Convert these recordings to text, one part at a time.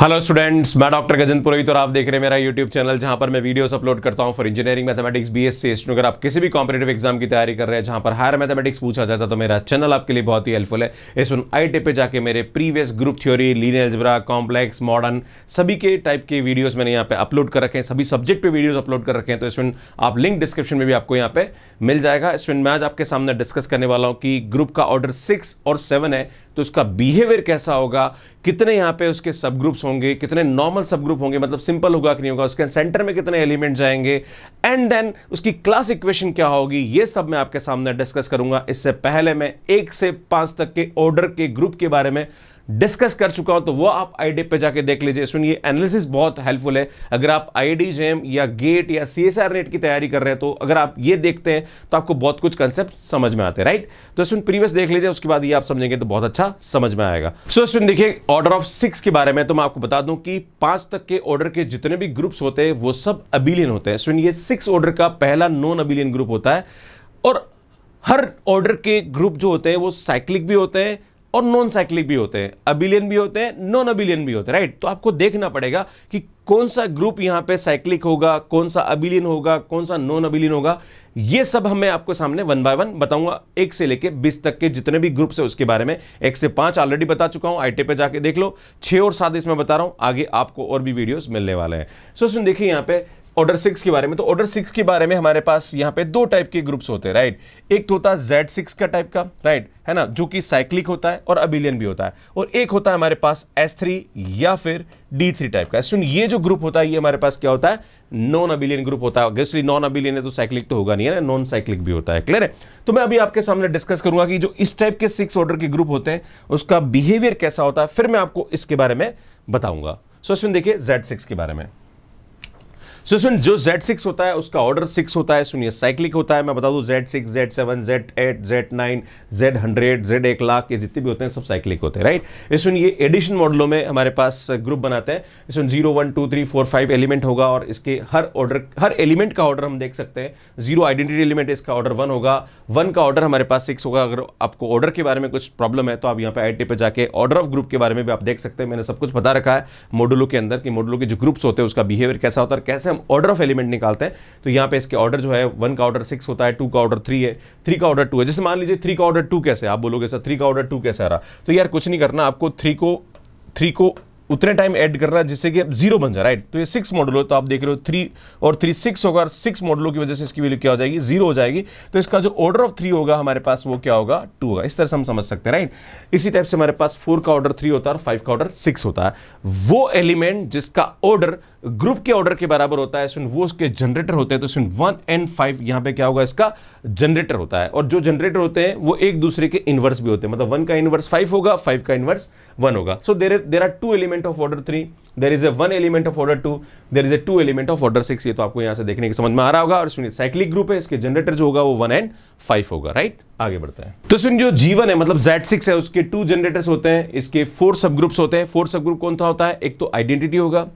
hello students मैं doctor Gajan Purohit और आप देख रहे हैं मेरा यूट्यूब चैनल जहां पर मैं वीडियोस अपलोड करता हूं फॉर इंजीनियरिंग मैथमेटिक्स बीएससी एस अगर आप किसी भी कॉम्पिटेटिव एग्जाम की तैयारी कर रहे हैं जहां पर हायर मैथमेटिक्स पूछा जाता है तो मेरा चैनल आपके लिए बहुत ही हेल्पफुल है इस उन आई टे पे जाके मेरे previous group theory linear algebra complex modern सभी के टाइप के वीडियोज मैंने यहाँ पे अपलोड कर रखे हैं सभी सब्जेक्ट पर वीडियोज अपलोड कर रखे हैं तो इसमें आप लिंक डिस्क्रिप्शन में भी आपको यहाँ पे मिल जाएगा इस मैं आज आपके सामने डिस्कस करने वाला हूँ कि ग्रुप का ऑर्डर सिक्स और सेवन है तो उसका बिहेवियर कैसा होगा कितने यहाँ पे उसके सब ग्रुप्स होंगे कितने नॉर्मल सब ग्रुप होंगे मतलब सिंपल होगा कि नहीं होगा उसके सेंटर में कितने एलिमेंट जाएंगे एंड देन उसकी क्लास इक्वेशन क्या होगी ये सब मैं आपके सामने डिस्कस करूंगा इससे पहले मैं एक से पांच तक के ऑर्डर के ग्रुप के बारे में डिस्कस कर चुका हूं तो वो आप आई पे जाके देख लीजिए सुनिए एनालिसिस बहुत हेल्पफुल है अगर आप आई जेम या गेट या सी नेट की तैयारी कर रहे हैं तो अगर आप ये देखते हैं तो आपको बहुत कुछ कंसेप्ट समझ में आते हैं राइट तो सुन प्रीवियस देख लीजिए उसके बाद ये आप समझेंगे तो बहुत अच्छा समझ में आएगा सो सुन देखिए ऑर्डर ऑफ सिक्स के बारे में तो मैं आपको बता दूं कि पांच तक के ऑर्डर के जितने भी ग्रुप्स होते हैं वो सब अबिलियन होते हैं सुनिए सिक्स ऑर्डर का पहला नॉन अबिलियन ग्रुप होता है और हर ऑर्डर के ग्रुप जो होते हैं वो साइक्लिक भी होते हैं और नॉन साइक्लिक भी होते हैं अबिलियन भी होते हैं नॉन अबिलियन भी होते हैं राइट तो आपको देखना पड़ेगा कि कौन सा ग्रुप यहां पे साइक्लिक होगा कौन सा अबिलियन होगा कौन सा नॉन अबिलियन होगा ये सब हमें आपको सामने वन बाय वन बताऊंगा एक से लेके बीस तक के जितने भी ग्रुप्स है उसके बारे में एक से पांच ऑलरेडी बता चुका हूं आईटी पे जाके देख लो छः और सात इसमें बता रहा हूं आगे आपको और भी वीडियोस मिलने वाले हैं सो सुन देखिए यहां पे ऑर्डर सिक्स के बारे में तो ऑर्डर सिक्स के बारे में हमारे पास यहाँ पे दो टाइप के ग्रुप्स होते हैं राइट एक तो होता है जेड सिक्स का टाइप का राइट है ना जो कि साइक्लिक होता है और अबिलियन भी होता है और एक होता है हमारे पास एस थ्री या फिर डी थ्री टाइप का सुन ये जो ग्रुप होता है ये हमारे पास क्या होता है नॉन अबिलियन ग्रुप होता है ऑब्वियसली नॉन अबिलियन है तो साइक्लिक तो होगा नहीं है ना नॉन साइक्लिक भी होता है क्लियर है तो मैं अभी आपके सामने डिस्कस करूंगा कि जो इस टाइप के सिक्स ऑर्डर के ग्रुप होते हैं उसका बिहेवियर कैसा होता है फिर मैं आपको इसके बारे में बताऊंगा सो सुन देखिए जेड सिक्स के बारे में सो सुन जो जेड सिक्स होता है उसका ऑर्डर सिक्स होता है सुनिए साइक्लिक होता है मैं बता दू Z six Z seven Z eight Z nine Z hundred Z एक लाख ये जितने भी होते हैं सब साइक्लिक होते हैं राइट इस सुन ये एडिशन मॉडलों में हमारे पास ग्रुप बनाते हैं सुन zero one two three four five element होगा और इसके हर ऑर्डर हर एलिमेंट का ऑर्डर हम देख सकते हैं जीरो आइडेंटिटी एलिमेंट इसका ऑर्डर वन होगा वन का ऑर्डर हमारे पास सिक्स होगा अगर आपको ऑर्डर के बारे में कुछ प्रॉब्लम है तो आप यहाँ पे आई पे जाके ऑर्डर ऑफ ग्रुप के बारे में भी आप देख सकते हैं मैंने सब कुछ बता रखा है मॉडलों के अंदर कि मॉडलों के जो ग्रुप्स होते हैं उसका बिहेवियर कैसा होता है और कैसे हम ऑर्डर ऑफ एलिमेंट निकालते हैं तो यहाँ पे इसके ऑर्डर जो है वन का ऑर्डर सिक्स होता है टू का ऑर्डर थ्री है थ्री का ऑर्डर टू है जैसे मान लीजिए थ्री का ऑर्डर टू कैसे आप बोलोगे सर थ्री का ऑर्डर टू कैसे आ रहा तो यार कुछ नहीं करना आपको थ्री को थ्री को उतने टाइम ऐड कर रहा है जिससे कि अब जीरो बन जाए राइट तो ये सिक्स मॉडल हो तो आप देख रहे हो थ्री और थ्री सिक्स होगा और सिक्स मॉडलों की वजह से इसकी वैल्यू क्या हो जाएगी जीरो हो जाएगी तो इसका जो ऑर्डर ऑफ थ्री होगा हमारे पास वो क्या होगा टू होगा इस तरह से हम समझ सकते हैं राइट इसी टाइप से हमारे पास फोर का ऑर्डर थ्री होता है और फाइव का ऑर्डर सिक्स होता है वो एलिमेंट जिसका ऑर्डर ग्रुप के ऑर्डर के बराबर होता है वो उसके जनरेटर होते हैं तो सुन वन एंड फाइव यहां पे क्या होगा इसका जनरेटर होता है और जो जनरेटर होते हैं वो एक दूसरे के इनवर्स भी होते हैं मतलब वन का इनवर्स फाइव होगा फाइव का इनवर्स वन होगा so there there are two element of order three there is a one element of order two there is a two element of order six ये तो आपको यहां से देखने के समझ में आ रहा होगा और सुनिए साइक्लिक ग्रुप है इसके जनरेटर जो होगा वो वन एंड फाइव होगा राइट आगे बढ़ते हैं तो सुन जो जीवन है मतलब जेड सिक्स है उसके टू जनरेटर्स होते हैं इसके फोर सब ग्रुप्स होते हैं फोर सब ग्रुप कौन सा होता है एक तो आइडेंटिटी होगा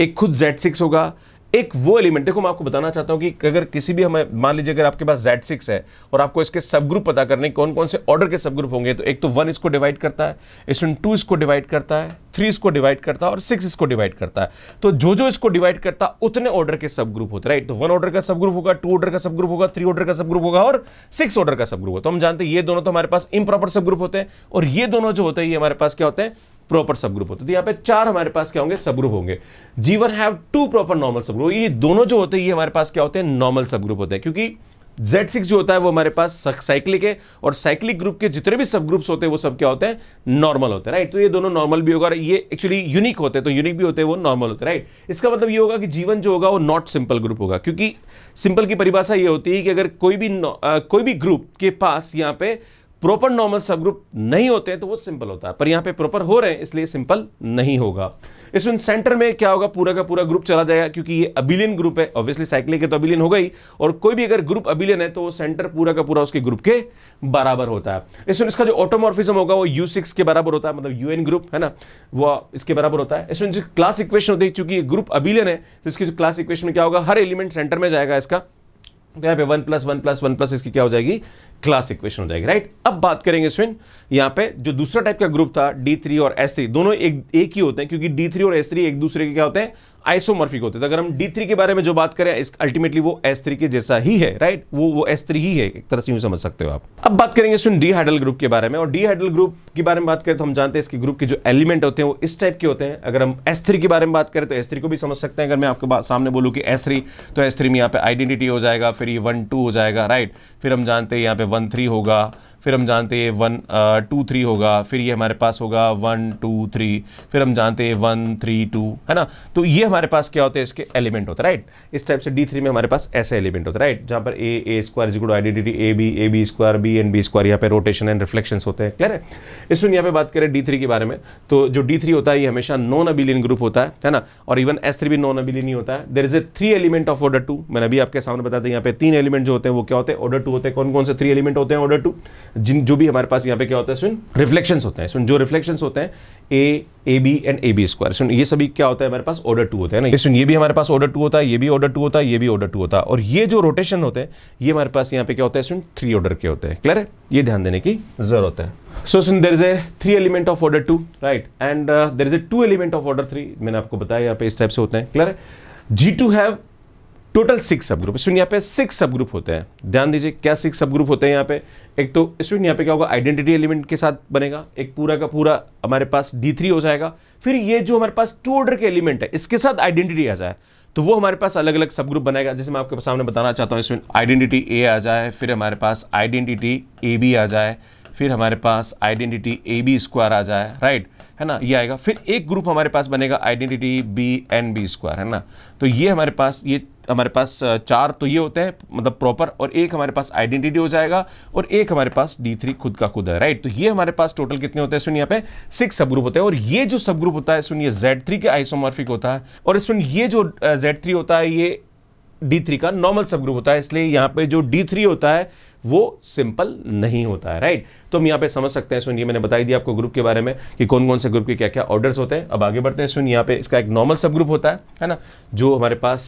एक खुद Z6 सिक्स होगा एक वो एलिमेंट देखो मैं आपको बताना चाहता हूं कि अगर किसी भी हमें मान लीजिए अगर आपके पास जेड सिक्स है और आपको इसके सब ग्रुप पता करने कौन कौन से ऑर्डर के सब ग्रुप होंगे तो एक तो वन इसको डिवाइड करता है स्टूडेंट टू इसको डिवाइड करता है थ्री इसको डिवाइड करता है और सिक्स इसको डिवाइड करता है तो जो जो इसको डिवाइड करता है उतने ऑर्डर के सब ग्रुप होते राइट तो वन ऑर्डर का सब ग्रुप होगा टू ऑर्डर का सब ग्रुप होगा थ्री ऑर्डर का सब ग्रुप होगा और सिक्स ऑर्डर का सब ग्रुप होगा तो हम जानते हैं ये दोनों तो हमारे पास इम्प्रॉपर सब ग्रुप होते हैं और ये दोनों जो होते हैं ये हमारे पास क्या होते हैं प्रॉपर सब ग्रुप होते तो यहाँ पे चार हमारे पास क्या होंगे सब ग्रुप होंगे G one have two proper normal subgroup ये दोनों जो होते हैं ये हमारे पास क्या होते हैं नॉर्मल सब ग्रुप होते हैं क्योंकि Z6 जो होता है वो हमारे पास साइक्लिक है और साइक्लिक ग्रुप के जितने भी सब ग्रुप्स होते हैं वो सब क्या होते हैं नॉर्मल होते हैं राइट तो ये दोनों नॉर्मल भी होगा और ये एक्चुअली यूनिक होते हैं तो यूनिक भी होते हैं वो नॉर्मल होते हैं राइट इसका मतलब ये होगा कि जीवन जो होगा वो नॉट सिंपल ग्रुप होगा क्योंकि सिंपल की परिभाषा ये होती है कि अगर कोई भी आ, कोई भी ग्रुप के पास यहाँ पे प्रॉपर नॉर्मल सब ग्रुप नहीं होते हैं तो वो सिंपल होता है पर यहाँ पे प्रॉपर हो रहे हैं इसलिए सिंपल नहीं होगा इस सेंटर में क्या होगा पूरा का पूरा ग्रुप चला जाएगा क्योंकि ये अबिलियन ग्रुप है ऑब्वियसली साइक्लिक के तो अबिलियन होगा ही और कोई भी अगर ग्रुप अबिलियन है तो वो सेंटर पूरा का पूरा उसके ग्रुप के बराबर होता है इसमें इसका जो ऑटोमोर्फिजम होगा वो यू के बराबर होता है मतलब यू ग्रुप है ना वो इसके बराबर होता है इसमें जो क्लास इक्वेशन होती है चूंकि ग्रुप अबिलियन है तो इसकी जो क्लास इक्वेशन में क्या होगा हर एलिमेंट सेंटर में जाएगा इसका तो यहाँ पे one plus one plus one plus इसकी क्या हो जाएगी क्लास इक्वेशन हो जाएगी राइट अब बात करेंगे स्विन यहाँ पे जो दूसरा टाइप का ग्रुप था D3 और S3 दोनों एक एक ही होते हैं क्योंकि D3 और S3 एक दूसरे के क्या होते हैं आइसोमर्फिक होते हैं अगर हम D3 के बारे में जो बात करें इस अल्टीमेटली वो S3 के जैसा ही है राइट वो वो S3 ही है एक तरह से यूं समझ सकते हो आप अब बात करेंगे स्विन डी हाइडल ग्रुप के बारे में और डी हाइडल ग्रुप के बारे में बात करें तो हम जानते हैं इसके ग्रुप के जो एलिमेंट होते हैं वो इस टाइप के होते हैं अगर हम एस के बारे में बात करें तो एस को भी समझ सकते हैं अगर मैं आपके सामने बोलूँ कि एस तो एस में यहाँ पे आइडेंटिटी हो जाएगा फिर ये वन टू हो जाएगा राइट फिर हम जानते हैं यहाँ पे वन थ्री होगा फिर हम जानते हैं वन टू थ्री होगा फिर ये हमारे पास होगा वन टू थ्री फिर हम जानते हैं वन थ्री टू है ना तो ये हमारे पास क्या होते हैं इसके एलिमेंट होता है राइट इस टाइप से डी थ्री में हमारे पास ऐसे एलिमेंट होता है राइट जहाँ पर ए ए स्क्वायर जिको identity a b a b square b and b square यहाँ पे रोटेशन एंड रिफ्लेक्शन होते हैं क्लियर है इस सुन यहाँ पे बात करें डी थ्री के बारे में तो जो डी थ्री होता है ये हमेशा नॉन अबिलियन ग्रुप होता है है ना और इवन एस थ्री भी नॉन अबिलियन ही होता है there is a three element of order two मैंने अभी आपके सामने बताया यहाँ पे तीन एलिमेंट जो होते हैं वो क्या होते हैं ऑर्डर टू होते हैं कौन कौन से थ्री एलिमेंट होते हैं ऑर्डर टू जिन जो भी हमारे पास यहाँ पे क्या होता है सुन रिफ्लेक्शन होते हैं सुन जो रिफ्लेक्शन होते हैं a a b and a b square सुन ये सभी क्या होता है हमारे पास ऑर्डर टू होता है ना सुन ये भी हमारे पास ऑर्डर टू होता है ये भी ऑर्डर टू होता है ये भी ऑर्डर टू होता है और ये जो रोटेशन होते हैं ये हमारे पास यहाँ पे क्या होता है सुन थ्री ऑर्डर के होते हैं क्लियर है ये ध्यान देने की जरूरत है सो सुन there is a three element of order two right and there is a two element of order three मैंने आपको बताया यहाँ पे इस टाइप से होते हैं क्लियर है G two have total six subgroup student यहाँ पे सिक्स सब ग्रुप होते हैं ध्यान दीजिए क्या सिक्स सब ग्रुप होते हैं यहाँ पे एक तो स्टूडेंट यहाँ पे क्या होगा आइडेंटिटी एलिमेंट के साथ बनेगा एक पूरा का पूरा हमारे पास डी थ्री हो जाएगा फिर ये जो हमारे पास टू ऑर्डर के एलिमेंट है इसके साथ आइडेंटिटी आ जाए तो वो हमारे पास अलग अलग सब ग्रुप बनाएगा जैसे मैं आपके सामने बताना चाहता हूँ इसमें आइडेंटिटी ए आ जाए फिर हमारे पास आइडेंटिटी ए बी आ जाए फिर हमारे पास आइडेंटिटी ए बी स्क्वायर आ जाए राइट है ना ये आएगा फिर एक ग्रुप हमारे पास बनेगा identity b and b square है ना तो ये हमारे पास ये हमारे पास चार तो ये होते हैं मतलब प्रॉपर और एक हमारे पास आइडेंटिटी हो जाएगा और एक हमारे पास डी थ्री खुद का खुद है राइट तो ये हमारे पास टोटल कितने होते हैं सुनिए यहाँ पे सिक्स सब ग्रुप होते हैं और ये जो सब ग्रुप होता है सुनिए जेड थ्री के आइसोमॉर्फिक होता है और सुनिए ये जो जेड थ्री होता है ये डी थ्री का नॉर्मल सब ग्रुप होता है इसलिए यहां पे जो डी थ्री होता है वो सिंपल नहीं होता है राइट तो हम यहां पे समझ सकते हैं सुनिए मैंने बताई दिया आपको ग्रुप के बारे में कि कौन कौन से ग्रुप के क्या क्या ऑर्डर्स होते हैं अब आगे बढ़ते हैं सुनिए यहां पे इसका एक नॉर्मल सब ग्रुप होता है है ना जो हमारे पास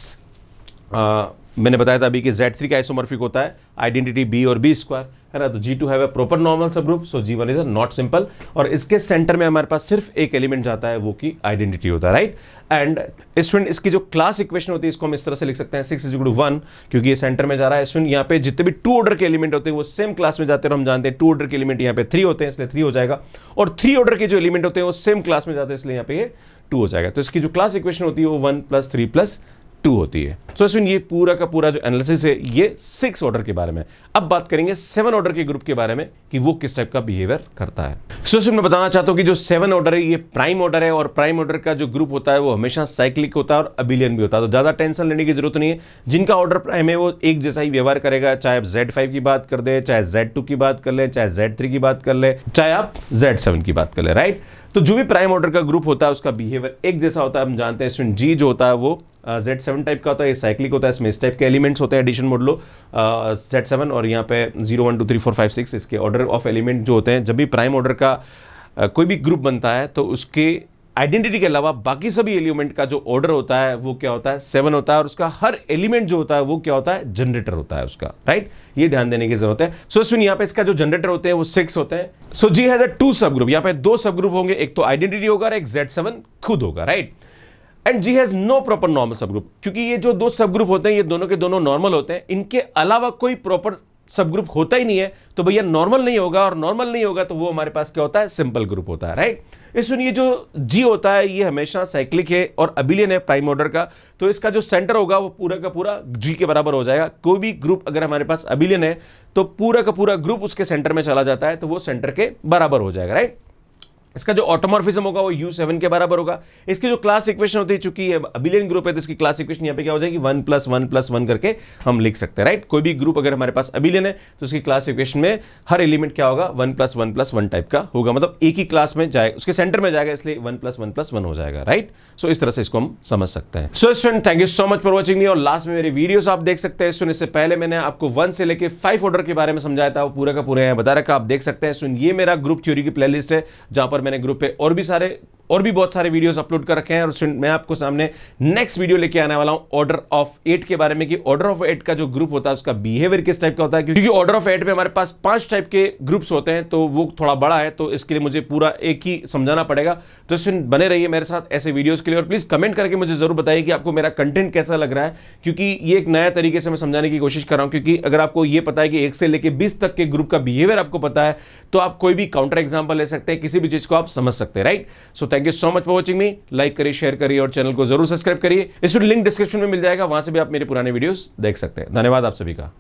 आ, मैंने बताया था अभी कि जेड थ्री का आइसोमर्फिक होता है आइडेंटिटी बी और बी स्क्वायर है ना तो G two have a proper normal subgroup so G one is a not simple और इसके सेंटर में हमारे पास सिर्फ एक एलिमेंट जाता है वो की आइडेंटिटी होता है राइट एंड स्टूडेंट इसकी जो क्लास इक्वेशन होती है इसको हम इस तरह से लिख सकते हैं सिक्स इजू वन क्योंकि ये सेंटर में जा रहा है स्टूडेंट यहाँ पे जितने भी टू ऑर्डर के एलिमेंट होते हैं वो सेम क्लास में जाते हैं हम जानते हैं टू ऑर्डर के एलिमेंट यहाँ पे थ्री होते हैं इसलिए थ्री हो जाएगा और थ्री ऑर्डर के जो एलिमेंट होते हैं वो सेम क्लास में जाते हैं इसलिए यहाँ पे टू हो जाएगा तो इसकी जो क्लास इक्वेशन होती है वो one plus three plus two होती है सो so, ये पूरा का पूरा जो एनालिसिस है ये सिक्स ऑर्डर के बारे में अब बात करेंगे सेवन ऑर्डर के ग्रुप के बारे में कि वो किस टाइप का बिहेवियर करता है सो so, मैं बताना चाहता हूं कि जो सेवन ऑर्डर है ये प्राइम ऑर्डर है और प्राइम ऑर्डर का जो ग्रुप होता है वो हमेशा साइक्लिक होता है और अबिलियन भी होता है तो ज़्यादा टेंशन लेने की जरूरत नहीं है जिनका ऑर्डर प्राइम है वो एक जैसा ही व्यवहार करेगा चाहे आप जेड की बात कर दें चाहे जेड की बात कर लें चाहे जेड की बात कर लें चाहे आप जेड की बात कर लें राइट तो जो भी प्राइम ऑर्डर का ग्रुप होता है उसका बिहेवियर एक जैसा होता है हम जानते हैं स्टूडेंट जी जो होता है वो जेड सेवन टाइप का होता है ये साइक्लिक होता है इसमें इस टाइप के एलिमेंट्स होते हैं एडिशन मोडलो जेड सेवन और यहाँ पे zero one two three four five six इसके ऑर्डर ऑफ एलिमेंट जो होते हैं जब भी प्राइम ऑर्डर का uh, कोई भी ग्रुप बनता है तो उसके आइडेंटिटी के अलावा बाकी सभी एलिमेंट का जो ऑर्डर होता है वो क्या होता है सेवन होता है और उसका हर एलिमेंट जो होता है वो क्या होता है जनरेटर होता है उसका राइट ये ध्यान देने की जरूरत है सो so, सुन यहाँ पे इसका जो जनरेटर होते हैं वो सिक्स होते हैं so G has two subgroup यहाँ पे दो सब ग्रुप होंगे एक तो आइडेंटिटी होगा और एक जेड सेवन खुद होगा right and G has no proper normal subgroup क्योंकि ये जो दो सब ग्रुप होते हैं ये दोनों के दोनों नॉर्मल होते हैं इनके अलावा कोई प्रॉपर सब ग्रुप होता ही नहीं है तो भैया नॉर्मल नहीं होगा और नॉर्मल नहीं होगा तो वो हमारे पास क्या होता है सिंपल ग्रुप होता है राइट सुनिए जो जी होता है ये हमेशा साइक्लिक है और अबिलियन है प्राइम ऑर्डर का तो इसका जो सेंटर होगा वो पूरा का पूरा जी के बराबर हो जाएगा कोई भी ग्रुप अगर हमारे पास अबिलियन है तो पूरा का पूरा ग्रुप उसके सेंटर में चला जाता है तो वो सेंटर के बराबर हो जाएगा राइट इसका जो ऑटोमॉर्फिज्म होगा वो यू सेवन के बराबर होगा इसकी जो क्लास इक्वेशन होती है चूंकि अबिलियन ग्रुप है तो इसकी क्लास इक्वेशन यहाँ पे क्या हो जाएगी one plus one plus one करके हम लिख सकते हैं राइट कोई भी ग्रुप अगर हमारे पास अबिलियन है तो उसकी क्लास इक्वेशन में हर एलिमेंट क्या होगा one plus one plus one type का होगा मतलब एक ही क्लास में जाएगा उसके सेंटर में जाएगा इसलिए one plus one plus one हो जाएगा राइट सो इस तरह से इसको हम समझ सकते हैं so student thank you so much for watching me और लास्ट में मेरी वीडियो आप देख सकते हैं सुन इससे पहले मैंने आपको वन से लेकर फाइव ऑर्डर के बारे में समझाया था वो पूरा का पूरा बता रखा आप देख सकते हैं सुन ये मेरा ग्रुप थ्योरी की प्लेलिस्ट है जहां पर मैंने ग्रुप पे और भी सारे और भी बहुत सारे वीडियोस अपलोड कर रखे हैं और मैं आपको सामने नेक्स्ट वीडियो लेके आने वाला हूं ऑर्डर ऑफ एट के बारे में कि ऑर्डर ऑफ एट का जो ग्रुप होता है उसका बिहेवियर किस टाइप का होता है क्योंकि ऑर्डर ऑफ एट में हमारे पास पांच टाइप के ग्रुप्स होते हैं तो वो थोड़ा बड़ा है तो इसके लिए मुझे पूरा एक ही समझाना पड़ेगा तो स्टूडेंट बने रहिए मेरे साथ ऐसे वीडियोज के लिए और प्लीज़ कमेंट करके मुझे जरूर बताइए कि आपको मेरा कंटेंट कैसा लग रहा है क्योंकि ये एक नया तरीके से मैं समझाने की कोशिश कर रहा हूँ क्योंकि अगर आपको ये पता है कि एक से लेकर बीस तक के ग्रुप का बिहेवियर आपको पता है तो आप कोई भी काउंटर एग्जाम्पल ले सकते हैं किसी भी चीज़ को आप समझ सकते हैं right so thank you so much for watching me like करिए शेयर करिए और चैनल को जरूर सब्सक्राइब करिए इस लिंक डिस्क्रिप्शन में मिल जाएगा वहां से भी आप मेरे पुराने वीडियोस देख सकते हैं धन्यवाद आप सभी का